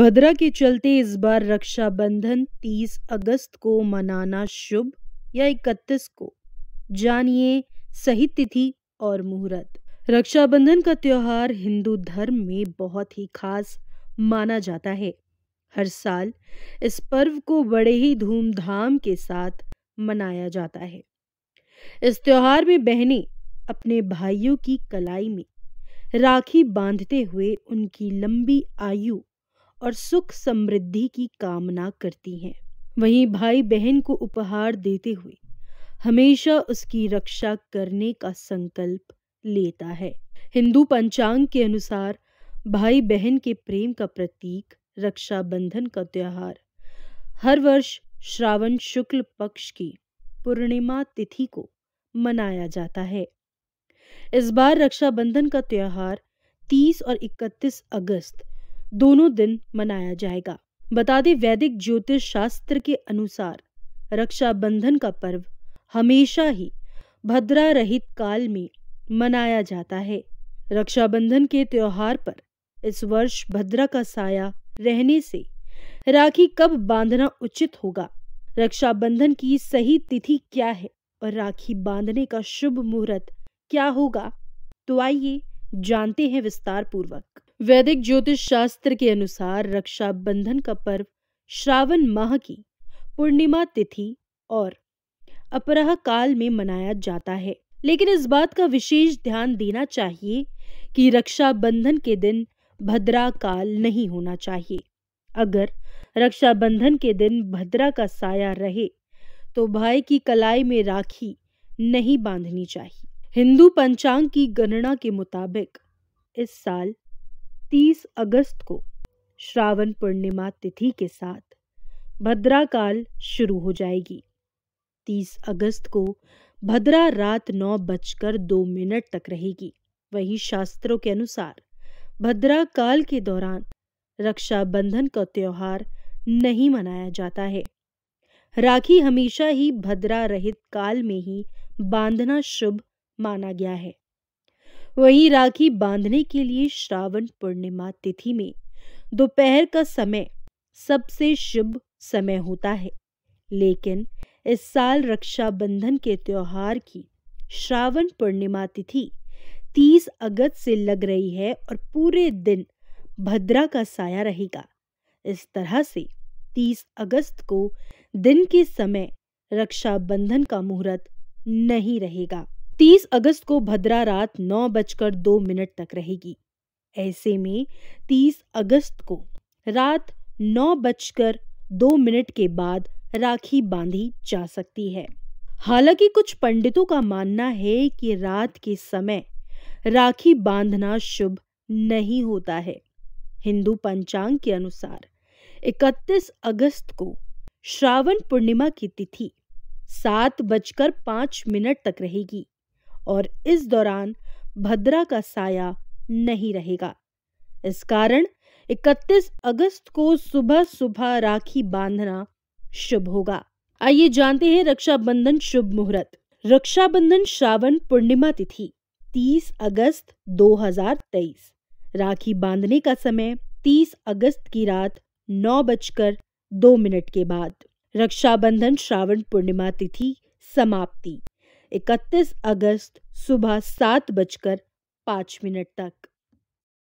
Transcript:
भद्रा के चलते इस बार रक्षाबंधन 30 अगस्त को मनाना शुभ या 31 को जानिए सही तिथि और मुहूर्त रक्षाबंधन का त्यौहार हिंदू धर्म में बहुत ही खास माना जाता है हर साल इस पर्व को बड़े ही धूमधाम के साथ मनाया जाता है इस त्यौहार में बहनें अपने भाइयों की कलाई में राखी बांधते हुए उनकी लंबी आयु और सुख समृद्धि की कामना करती हैं वहीं भाई बहन को उपहार देते हुए हमेशा उसकी रक्षा करने का संकल्प लेता है हिंदू पंचांग के अनुसार भाई बहन के प्रेम का प्रतीक रक्षाबंधन का त्यौहार हर वर्ष श्रावण शुक्ल पक्ष की पूर्णिमा तिथि को मनाया जाता है इस बार रक्षाबंधन का त्यौहार 30 और 31 अगस्त दोनों दिन मनाया जाएगा बता दें वैदिक ज्योतिष शास्त्र के अनुसार रक्षाबंधन का पर्व हमेशा ही भद्रा रहित काल में मनाया जाता है रक्षाबंधन के त्योहार पर इस वर्ष भद्रा का साया रहने से राखी कब बांधना उचित होगा रक्षाबंधन की सही तिथि क्या है और राखी बांधने का शुभ मुहूर्त क्या होगा तो आइए जानते हैं विस्तार पूर्वक वैदिक ज्योतिष शास्त्र के अनुसार रक्षाबंधन का पर्व श्रावण माह की पूर्णिमा तिथि और अपराह काल में मनाया जाता है लेकिन इस बात का विशेष ध्यान देना चाहिए कि रक्षाबंधन के दिन भद्रा काल नहीं होना चाहिए अगर रक्षाबंधन के दिन भद्रा का साया रहे तो भाई की कलाई में राखी नहीं बांधनी चाहिए हिंदू पंचांग की गणना के मुताबिक इस साल 30 अगस्त को श्रावण पूर्णिमा तिथि के साथ भद्रा काल शुरू हो जाएगी 30 अगस्त को भद्रा रात नौ बजकर दो मिनट तक रहेगी वही शास्त्रों के अनुसार भद्रा काल के दौरान रक्षाबंधन का त्यौहार नहीं मनाया जाता है राखी हमेशा ही भद्रा रहित काल में ही बांधना शुभ माना गया है वहीं राखी बांधने के लिए श्रावण पूर्णिमा तिथि में दोपहर का समय सबसे शुभ समय होता है लेकिन इस साल रक्षाबंधन के त्यौहार की श्रावण पूर्णिमा तिथि 30 अगस्त से लग रही है और पूरे दिन भद्रा का साया रहेगा इस तरह से 30 अगस्त को दिन के समय रक्षाबंधन का मुहूर्त नहीं रहेगा 30 अगस्त को भद्रा रात नौ बजकर दो मिनट तक रहेगी ऐसे में 30 अगस्त को रात नौ बजकर दो मिनट के बाद राखी बांधी जा सकती है हालांकि कुछ पंडितों का मानना है कि रात के समय राखी बांधना शुभ नहीं होता है हिंदू पंचांग के अनुसार 31 अगस्त को श्रावण पूर्णिमा की तिथि सात बजकर पांच मिनट तक रहेगी और इस दौरान भद्रा का साया नहीं रहेगा इस कारण 31 अगस्त को सुबह सुबह राखी बांधना शुभ होगा आइए जानते हैं रक्षाबंधन शुभ मुहूर्त रक्षाबंधन श्रावण पूर्णिमा तिथि 30 अगस्त 2023 राखी बांधने का समय 30 अगस्त की रात नौ बजकर दो मिनट के बाद रक्षाबंधन श्रावण पूर्णिमा तिथि समाप्ति 31 अगस्त सुबह सात बजकर पाँच मिनट तक